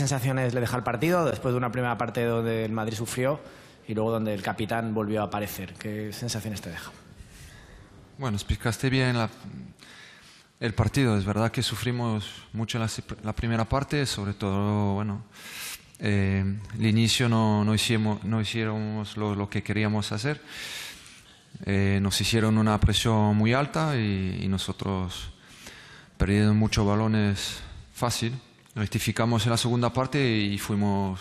sensaciones le deja el partido después de una primera parte donde el Madrid sufrió y luego donde el capitán volvió a aparecer? ¿Qué sensaciones te deja? Bueno, explicaste bien el partido. Es verdad que sufrimos mucho la, primera parte, sobre todo, bueno, eh, el inicio no, no hicimos, no lo, que queríamos hacer. Eh, nos hicieron una presión muy alta y, nosotros perdimos muchos balones fácil rectificamos en la segunda parte y fuimos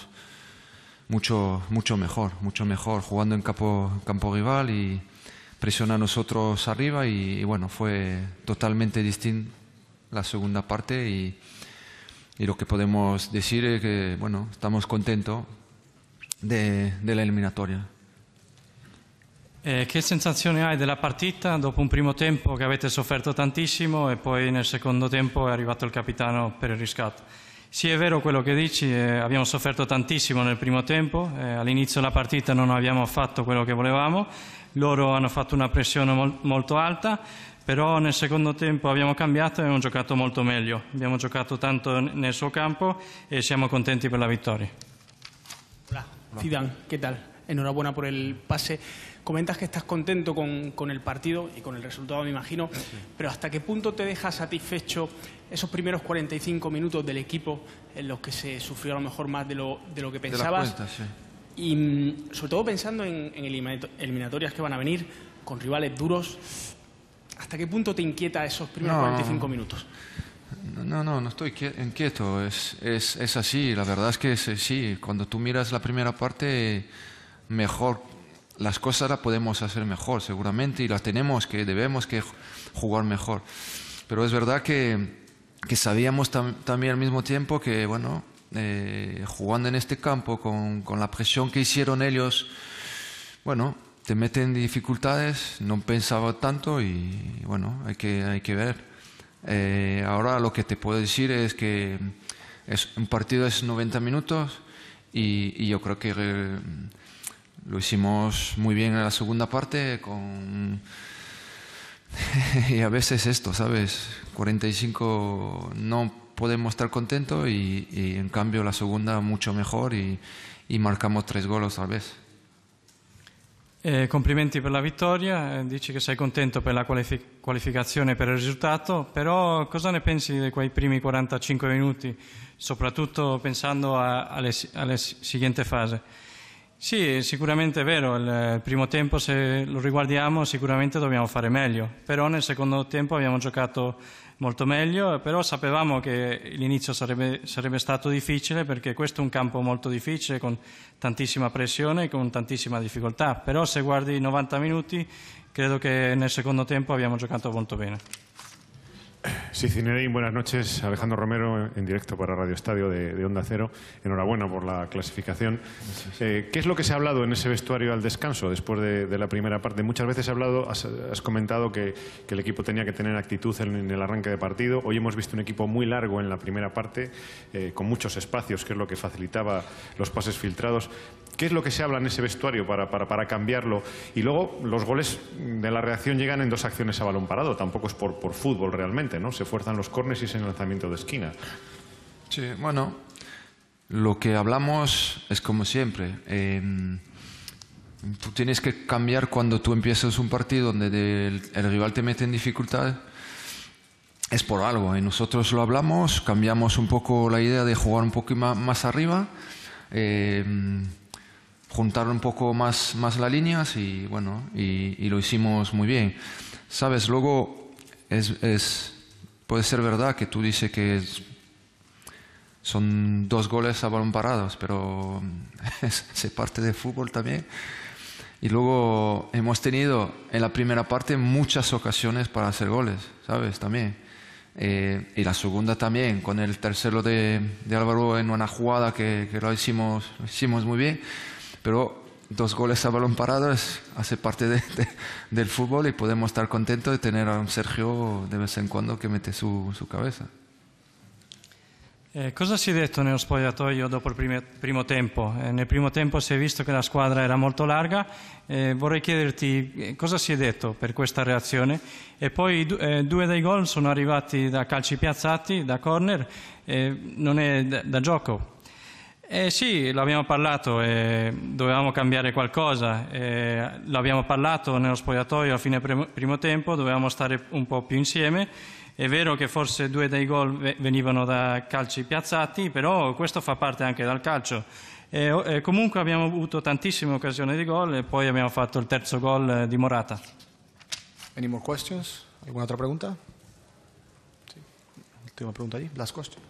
mucho, mucho mejor, mucho mejor, jugando en campo, campo rival y presionando a nosotros arriba y, bueno, fue totalmente distinto la segunda parte y, lo que podemos decir es que bueno, estamos contentos de, de la eliminatoria. Eh, ¿Qué sensación hay de la partida? dopo un primo que habéis sufrido tantísimo y e después en el segundo tiempo ha arrivato el capitano para el riscatto? Sì, è vero quello che dici, eh, abbiamo sofferto tantissimo nel primo tempo, eh, all'inizio della partita non abbiamo fatto quello che volevamo, loro hanno fatto una pressione mol molto alta, però nel secondo tempo abbiamo cambiato e abbiamo giocato molto meglio, abbiamo giocato tanto nel suo campo e siamo contenti per la vittoria. Hola, Fidan, che tal? enhorabuena por el pase. Comentas que estás contento con, con el partido y con el resultado, me imagino, pero ¿hasta qué punto te deja satisfecho esos primeros 45 minutos del equipo en los que se sufrió a lo mejor más de lo, de lo que pensabas? sí. Y mm, sobre todo pensando en, en eliminatorias que van a venir con rivales duros, ¿hasta qué punto te inquieta esos primeros 45 minutos? No, no, no estoy inquieto. Es, es, es, así. La verdad es que sí. Cuando tú miras la primera parte, mejor, las cosas las podemos hacer mejor seguramente y las tenemos que, debemos que jugar mejor. Pero es verdad que, que sabíamos también al mismo tiempo que, bueno, eh, jugando en este campo con, la presión que hicieron ellos, bueno, te meten dificultades, no pensaba tanto y bueno, hay que, hay que ver. Eh, ahora lo que te puedo decir es que es, un partido es 90 minutos y yo creo que eh, lo hicimos muy bien en la segunda parte con... y a veces esto, ¿sabes? 45 no podemos estar contentos y, en cambio la segunda mucho mejor y, marcamos tres goles, tal vez. Eh, complimenti per la vittoria, eh, dici che sei contento per la qualific qualificazione e per il risultato, però cosa ne pensi de quei primi 45 minuti, soprattutto pensando a la siguiente fase? Sì, sicuramente è vero, il primo tempo se lo riguardiamo sicuramente dobbiamo fare meglio, però nel secondo tempo abbiamo giocato molto meglio, però sapevamo che l'inizio sarebbe, sarebbe stato difficile perché questo è un campo molto difficile con tantissima pressione e con tantissima difficoltà, però se guardi i 90 minuti credo che nel secondo tempo abbiamo giocato molto bene. Sí, Cinerín, buenas noches. Alejandro Romero, en directo para Radio Estadio de, Onda Cero. Enhorabuena por la clasificación. Eh, ¿Qué es lo que se ha hablado en ese vestuario al descanso después de, la primera parte? Muchas veces ha hablado, has, comentado que, el equipo tenía que tener actitud en, el arranque de partido. Hoy hemos visto un equipo muy largo en la primera parte, eh, con muchos espacios, que es lo que facilitaba los pases filtrados. ¿Qué es lo que se habla en ese vestuario para, cambiarlo? Y luego los goles de la reacción llegan en dos acciones a balón parado. Tampoco es por, fútbol realmente, ¿no? fuerzan los corners y es en lanzamiento de esquina. Sí, bueno, lo que hablamos es como siempre. Em, tú tienes que cambiar cuando tú empiezas un partido donde el, rival te mete en dificultad. Es por algo. Y nosotros lo hablamos, cambiamos un poco la idea de jugar un poco más, arriba, em, juntar un poco más, más las líneas y bueno, y, lo hicimos muy bien. Sabes, luego es Puede ser verdad que tú dices que son dos goles a balón parados, pero se parte de fútbol también. Y luego hemos tenido en la primera parte muchas ocasiones para hacer goles, ¿sabes? También. Eh, y la segunda también, con el tercero de, Álvaro en una jugada que, lo, hicimos, lo hicimos muy bien. Pero dos goles a balón parado es, hace parte de, de, del fútbol y podemos estar contentos de tener a un Sergio de vez en cuando que mette su, su cabeza. Eh, cosa si è detto nello spogliatoio dopo il prime, primo tempo? Eh, nel primo tempo si è visto che la squadra era molto larga, eh, vorrei chiederti eh, cosa si è detto per questa reazione e poi eh, due dei gol sono arrivati da calci piazzati, da corner, eh, non è da, da gioco. Eh sì, l'abbiamo parlato, eh, dovevamo cambiare qualcosa, eh, l'abbiamo parlato nello spogliatoio a fine primo tempo, dovevamo stare un po' più insieme, è vero che forse due dei gol venivano da calci piazzati, però questo fa parte anche dal calcio. E eh, eh, comunque abbiamo avuto tantissime occasioni di gol e poi abbiamo fatto il terzo gol eh, di Morata. Any more questions? Alguna altra pregunta? Sì. Ultima pregunta lì, last question.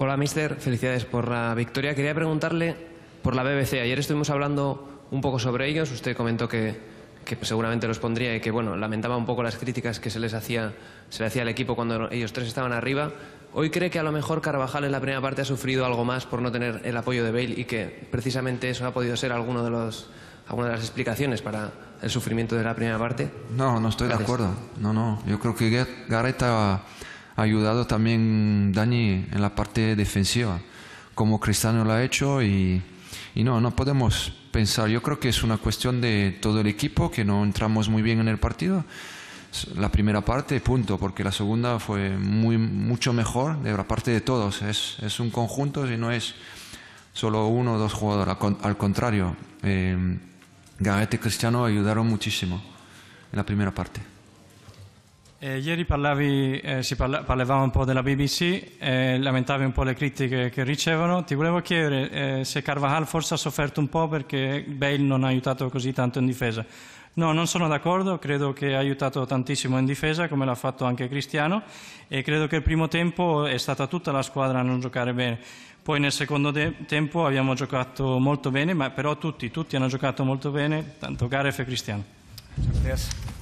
Hola, mister. Felicidades por la victoria. Quería preguntarle por la BBC. Ayer estuvimos hablando un poco sobre ellos. Usted comentó que, que seguramente los pondría y que, bueno, lamentaba un poco las críticas que se les hacía, se le hacía al equipo cuando ellos tres estaban arriba. ¿Hoy cree que a lo mejor Carvajal en la primera parte ha sufrido algo más por no tener el apoyo de Bale y que precisamente eso ha podido ser alguno de los, alguna de las explicaciones para el sufrimiento de la primera parte? No, no estoy de acuerdo. No, no. Yo creo que Garreta ha ayudado también Dani en la parte defensiva, como Cristiano lo ha hecho y, no, no podemos pensar. Yo creo que es una cuestión de todo el equipo, que no entramos muy bien en el partido. La primera parte, punto, porque la segunda fue mucho mejor de la parte de todos. Es, un conjunto y no es solo uno o dos jugadores. Al contrario, eh, y Cristiano ayudaron muchísimo en la primera parte. Eh, ieri parlavi, eh, si parla, parlavamo un po' della BBC, eh, lamentavi un po' le critiche che ricevono. Ti volevo chiedere eh, se Carvajal forse ha sofferto un po' perché Bale non ha aiutato così tanto in difesa. No, non sono d'accordo, credo che ha aiutato tantissimo in difesa, come l'ha fatto anche Cristiano, e credo che il primo tempo è stata tutta la squadra a non giocare bene. Poi nel secondo de- tempo abbiamo giocato molto bene, ma però tutti, tutti hanno giocato molto bene, tanto Gareth e Cristiano. Grazie.